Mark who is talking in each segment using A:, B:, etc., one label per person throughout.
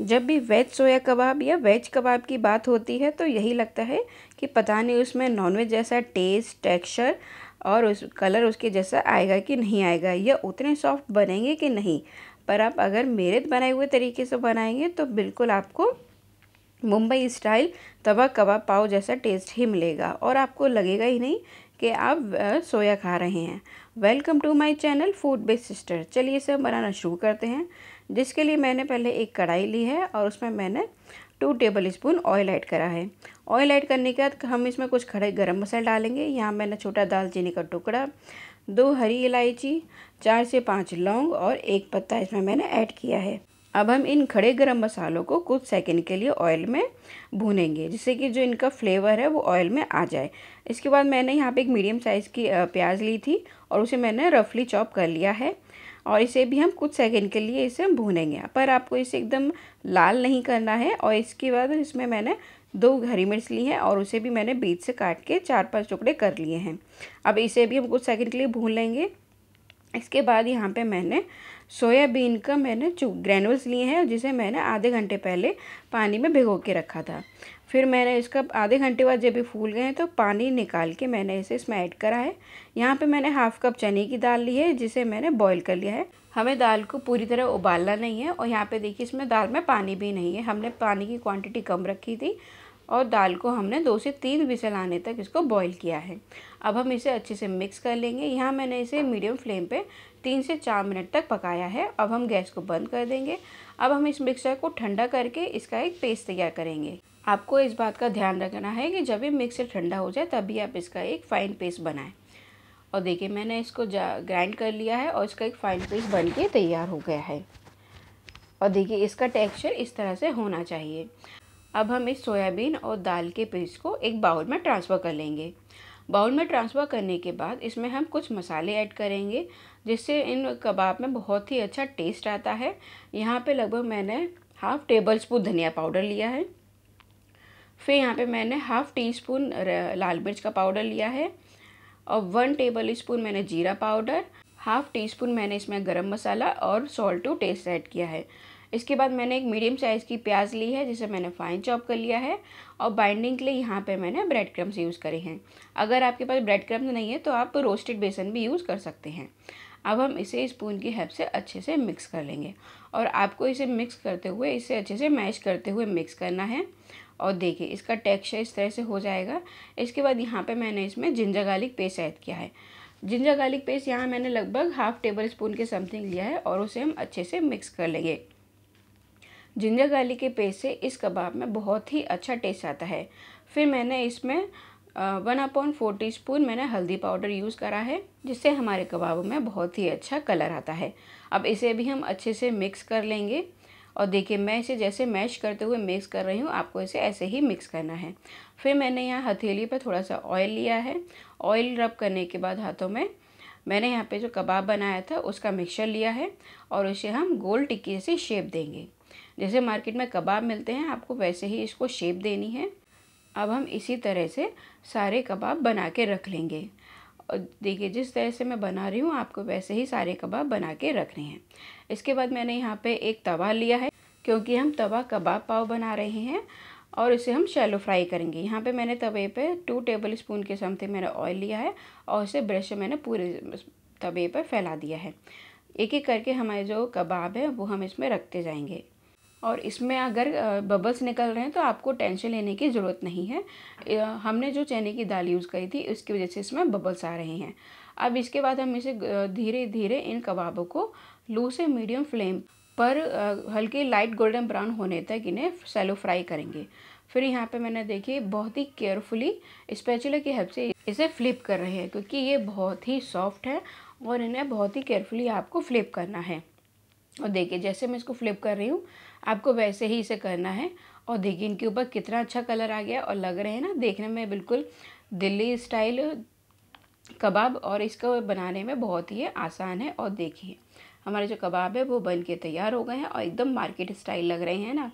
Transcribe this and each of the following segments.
A: जब भी वेज सोया कबाब या वेज कबाब की बात होती है तो यही लगता है कि पता नहीं उसमें नॉनवेज जैसा टेस्ट टेक्सचर और उस कलर उसके जैसा आएगा कि नहीं आएगा या उतने सॉफ्ट बनेंगे कि नहीं पर आप अगर मेरे बनाए हुए तरीके से बनाएंगे तो बिल्कुल आपको मुंबई स्टाइल तवा कबाब पाव जैसा टेस्ट ही मिलेगा और आपको लगेगा ही नहीं कि आप सोया खा रहे हैं welcome to my channel food base sister चलिए इसे बनाना शुरू करते हैं जिसके लिए मैंने पहले एक कढ़ाई ली है और उसमें मैंने two tablespoon oil add करा है ऑयल ऐड करने के बाद हम इसमें कुछ खड़े गरम मसाले डालेंगे यहाँ मैंने छोटा दालचीनी का टुकड़ा दो हरी इलायची चार से पाँच लौंग और एक पत्ता इसमें मैंने ऐड किया है अब हम इन खड़े गरम मसालों को कुछ सेकंड के लिए ऑयल में भूनेंगे जिससे कि जो इनका फ्लेवर है वो ऑयल में आ जाए इसके बाद मैंने यहाँ पे एक मीडियम साइज़ की प्याज ली थी और उसे मैंने रफली चॉप कर लिया है और इसे भी हम कुछ सेकंड के लिए इसे भूनेंगे पर आपको इसे एकदम लाल नहीं करना है और इसके बाद इसमें मैंने दो हरी मिर्च ली है और उसे भी मैंने बीच से काट के चार पाँच टुकड़े कर लिए हैं अब इसे भी हम कुछ सेकंड के लिए भून लेंगे इसके बाद यहाँ पे मैंने सोयाबीन का मैंने जो ग्रैनुल्स लिए हैं जिसे मैंने आधे घंटे पहले पानी में भिगो के रखा था फिर मैंने इसका आधे घंटे बाद जब भी फूल गए हैं तो पानी निकाल के मैंने इसे इसमें ऐड करा है यहाँ पे मैंने हाफ़ कप चने की दाल ली है जिसे मैंने बॉईल कर लिया है हमें दाल को पूरी तरह उबालना नहीं है और यहाँ पे देखिए इसमें दाल में पानी भी नहीं है हमने पानी की क्वांटिटी कम रखी थी और दाल को हमने दो से तीन विसल आने तक इसको बॉईल किया है अब हम इसे अच्छे से मिक्स कर लेंगे यहाँ मैंने इसे मीडियम फ्लेम पे तीन से चार मिनट तक पकाया है अब हम गैस को बंद कर देंगे अब हम इस मिक्सर को ठंडा करके इसका एक पेस्ट तैयार करेंगे आपको इस बात का ध्यान रखना है कि जब भी मिक्सर ठंडा हो जाए तभी आप इसका एक फ़ाइन पेस्ट बनाएँ और देखिए मैंने इसको ग्राइंड कर लिया है और इसका एक फ़ाइन पेस्ट बन के तैयार हो गया है और देखिए इसका टेक्स्चर इस तरह से होना चाहिए अब हम इस सोयाबीन और दाल के पेस्ट को एक बाउल में ट्रांसफ़र कर लेंगे बाउल में ट्रांसफ़र करने के बाद इसमें हम कुछ मसाले ऐड करेंगे जिससे इन कबाब में बहुत ही अच्छा टेस्ट आता है यहाँ पे लगभग मैंने हाफ़ टेबल स्पून धनिया पाउडर लिया है फिर यहाँ पे मैंने हाफ़ टी स्पून लाल मिर्च का पाउडर लिया है और वन टेबल स्पून मैंने जीरा पाउडर हाफ़ टी स्पून मैंने इसमें गरम मसाला और सॉल्ट टू टेस्ट ऐड किया है इसके बाद मैंने एक मीडियम साइज़ की प्याज ली है जिसे मैंने फाइन चॉप कर लिया है और बाइंडिंग के लिए यहाँ पे मैंने ब्रेड क्रम्स यूज़ करे हैं अगर आपके पास ब्रेड क्रम्स नहीं है तो आप रोस्टेड बेसन भी यूज़ कर सकते हैं अब हम इसे स्पून की हेल्प से अच्छे से मिक्स कर लेंगे और आपको इसे मिक्स करते हुए इसे अच्छे से मैश करते हुए मिक्स करना है और देखिए इसका टेक्सचर इस तरह से हो जाएगा इसके बाद यहाँ पे मैंने इसमें जिंजर गार्लिक पेस्ट ऐड किया है जिंजर गार्लिक पेस्ट यहाँ मैंने लगभग हाफ टेबल स्पून के समथिंग लिया है और उसे हम अच्छे से मिक्स कर लेंगे जिंजर गार्लिक के पेस्ट से इस कबाब में बहुत ही अच्छा टेस्ट आता है फिर मैंने इसमें one upon four teaspoon मैंने हल्दी पाउडर यूज़ करा है जिससे हमारे कबाब में बहुत ही अच्छा कलर आता है अब इसे भी हम अच्छे से मिक्स कर लेंगे और देखिए मैं इसे जैसे मैश करते हुए मिक्स कर रही हूँ आपको इसे ऐसे ही मिक्स करना है फिर मैंने यहाँ हथेली पर थोड़ा सा ऑयल लिया है ऑयल रब करने के बाद हाथों में मैंने यहाँ पे जो कबाब बनाया था उसका मिक्सचर लिया है और उसे हम गोल टिक्की से शेप देंगे जैसे मार्केट में कबाब मिलते हैं आपको वैसे ही इसको शेप देनी है अब हम इसी तरह से सारे कबाब बना के रख लेंगे और देखिए जिस तरह से मैं बना रही हूँ आपको वैसे ही सारे कबाब बना के रखने हैं इसके बाद मैंने यहाँ पे एक तवा लिया है क्योंकि हम तवा कबाब पाव बना रहे हैं और इसे हम शैलो फ्राई करेंगे यहाँ पे मैंने तवे पे टू टेबल स्पून के समथिंग मैंने ऑयल लिया है और इसे ब्रश से मैंने पूरे तवे पर फैला दिया है एक एक करके हमारे जो कबाब है वो हम इसमें रखते जाएंगे और इसमें अगर बबल्स निकल रहे हैं तो आपको टेंशन लेने की ज़रूरत नहीं है हमने जो चने की दाल यूज़ करी थी उसकी वजह से इसमें बबल्स आ रहे हैं अब इसके बाद हम इसे धीरे धीरे इन कबाबों को लो से मीडियम फ्लेम पर हल्के लाइट गोल्डन ब्राउन होने तक इन्हें सेलो फ्राई करेंगे फिर यहाँ पे मैंने देखिए बहुत ही केयरफुली स्पेचुलर की हेल्प से इसे फ्लिप कर रहे हैं क्योंकि ये बहुत ही सॉफ्ट है और इन्हें बहुत ही केयरफुली आपको फ्लिप करना है और देखिए जैसे मैं इसको फ्लिप कर रही हूँ आपको वैसे ही इसे करना है और देखिए इनके ऊपर कितना अच्छा कलर आ गया और लग रहे हैं ना देखने में बिल्कुल दिल्ली स्टाइल कबाब और इसको बनाने में बहुत ही आसान है और देखिए हमारे जो कबाब है वो बन के तैयार हो गए हैं और एकदम मार्केट स्टाइल लग रहे हैं ना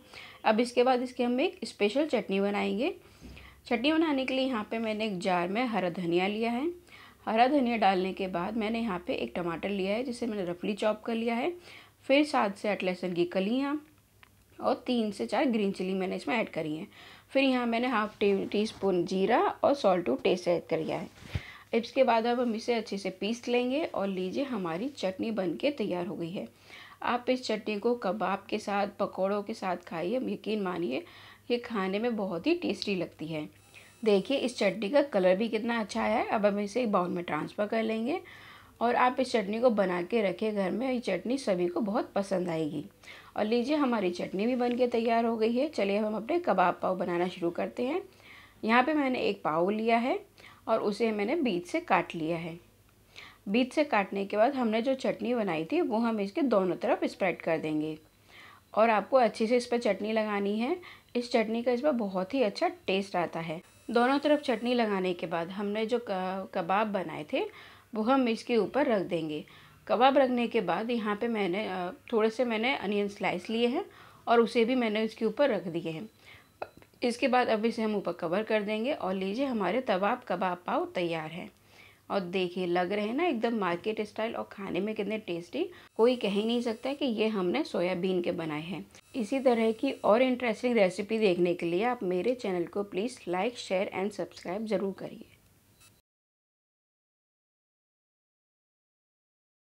A: अब इसके बाद इसकी हम एक स्पेशल चटनी बनाएंगे चटनी बनाने के लिए यहाँ पे मैंने एक जार में हरा धनिया लिया है हरा धनिया डालने के बाद मैंने यहाँ पे एक टमाटर लिया है जिसे मैंने रफली चॉप कर लिया है फिर सात से आठ लहसुन की कलियाँ और तीन से चार ग्रीन चिली मैंने इसमें ऐड करी है फिर यहाँ मैंने हाफ टी टी स्पून जीरा और सॉल्ट टू टेस्ट ऐड कर लिया है इसके बाद अब हम इसे अच्छे से पीस लेंगे और लीजिए हमारी चटनी बन के तैयार हो गई है आप इस चटनी को कबाब के साथ पकौड़ों के साथ खाइए यकीन मानिए ये खाने में बहुत ही टेस्टी लगती है देखिए इस चटनी का कलर भी कितना अच्छा आया है अब हम इसे एक बाउल में ट्रांसफ़र कर लेंगे और आप इस चटनी को बना के रखें घर में ये चटनी सभी को बहुत पसंद आएगी और लीजिए हमारी चटनी भी बन के तैयार हो गई है चलिए हम अपने कबाब पाव बनाना शुरू करते हैं यहाँ पे मैंने एक पाव लिया है और उसे मैंने बीच से काट लिया है बीच से काटने के बाद हमने जो चटनी बनाई थी वो हम इसके दोनों तरफ स्प्रेड कर देंगे और आपको अच्छे से इस पर चटनी लगानी है इस चटनी का इस पर बहुत ही अच्छा टेस्ट आता है दोनों तरफ चटनी लगाने के बाद हमने जो कबाब बनाए थे वो हम इसके ऊपर रख देंगे कबाब रखने के बाद यहाँ पे मैंने थोड़े से मैंने अनियन स्लाइस लिए हैं और उसे भी मैंने इसके ऊपर रख दिए हैं इसके बाद अब इसे हम ऊपर कवर कर देंगे और लीजिए हमारे तबाब कबाब पाव तैयार है और देखिए लग रहे हैं ना एकदम मार्केट स्टाइल और खाने में कितने टेस्टी कोई कह ही नहीं सकता कि ये हमने सोयाबीन के बनाए हैं इसी तरह की और इंटरेस्टिंग रेसिपी देखने के लिए आप मेरे चैनल को please like share and subscribe ज़रूर करिए